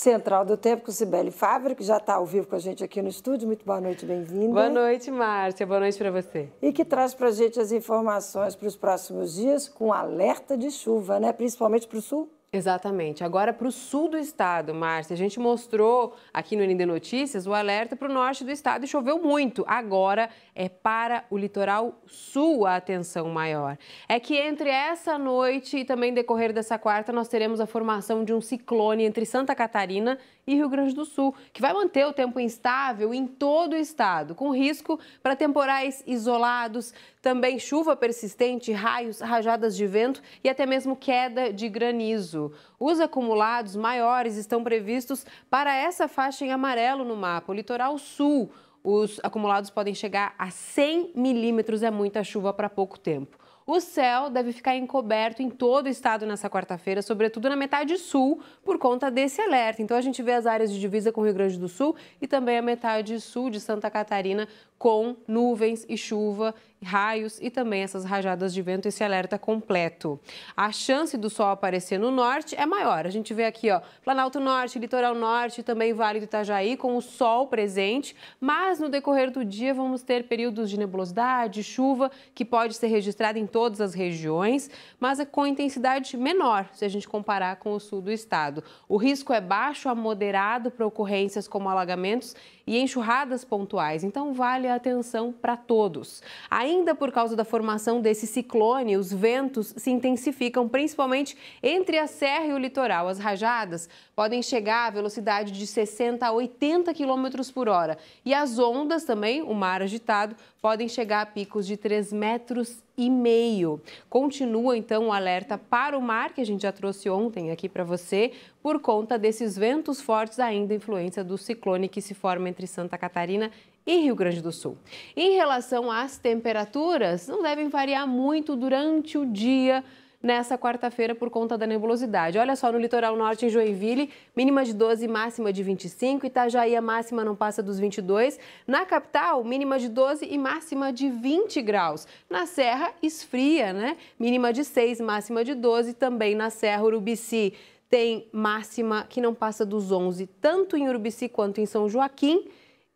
Central do Tempo com Sibeli Fábio que já está ao vivo com a gente aqui no estúdio. Muito boa noite, bem-vinda. Boa noite, Márcia. Boa noite para você. E que traz para a gente as informações para os próximos dias com alerta de chuva, né? principalmente para o sul. Exatamente. Agora para o sul do estado, Márcia, a gente mostrou aqui no ND Notícias o alerta para o norte do estado e choveu muito. Agora é para o litoral sul a atenção maior. É que entre essa noite e também decorrer dessa quarta, nós teremos a formação de um ciclone entre Santa Catarina e Rio Grande do Sul, que vai manter o tempo instável em todo o estado, com risco para temporais isolados, também chuva persistente, raios, rajadas de vento e até mesmo queda de granizo. Os acumulados maiores estão previstos para essa faixa em amarelo no mapa, o litoral sul. Os acumulados podem chegar a 100 milímetros, é muita chuva para pouco tempo. O céu deve ficar encoberto em todo o estado nessa quarta-feira, sobretudo na metade sul, por conta desse alerta. Então a gente vê as áreas de divisa com o Rio Grande do Sul e também a metade sul de Santa Catarina com nuvens e chuva, raios e também essas rajadas de vento, esse alerta completo. A chance do sol aparecer no norte é maior. A gente vê aqui, ó, Planalto Norte, Litoral Norte, também Vale do Itajaí com o sol presente, mas no decorrer do dia vamos ter períodos de nebulosidade, chuva que pode ser registrada em todo todas as regiões, mas é com intensidade menor se a gente comparar com o sul do estado. O risco é baixo a moderado para ocorrências como alagamentos e enxurradas pontuais, então vale a atenção para todos. Ainda por causa da formação desse ciclone, os ventos se intensificam, principalmente entre a serra e o litoral. As rajadas podem chegar a velocidade de 60 a 80 km por hora. E as ondas também, o mar agitado, podem chegar a picos de 3 metros e meio. Continua então o alerta para o mar que a gente já trouxe ontem aqui para você por conta desses ventos fortes ainda influência do ciclone que se forma entre Santa Catarina e Rio Grande do Sul. Em relação às temperaturas, não devem variar muito durante o dia nessa quarta-feira por conta da nebulosidade. Olha só, no litoral norte em Joinville, mínima de 12, máxima de 25. Itajaí, a máxima não passa dos 22. Na capital, mínima de 12 e máxima de 20 graus. Na Serra, esfria, né? Mínima de 6, máxima de 12. Também na Serra, Urubici tem máxima que não passa dos 11, tanto em Urubici quanto em São Joaquim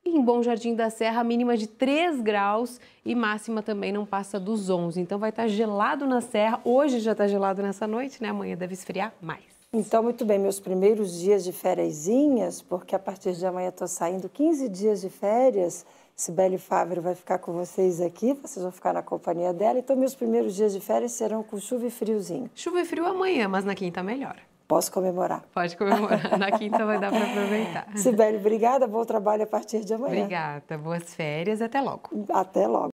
em Bom Jardim da Serra, mínima de 3 graus e máxima também não passa dos 11. Então vai estar gelado na serra. Hoje já está gelado nessa noite, né? Amanhã deve esfriar mais. Então, muito bem, meus primeiros dias de férias, porque a partir de amanhã estou saindo 15 dias de férias. Sibeli Fávero vai ficar com vocês aqui, vocês vão ficar na companhia dela. Então, meus primeiros dias de férias serão com chuva e friozinho. Chuva e frio amanhã, mas na quinta melhor. Posso comemorar. Pode comemorar. Na quinta vai dar para aproveitar. Sibeli, obrigada. Bom trabalho a partir de amanhã. Obrigada. Boas férias. Até logo. Até logo.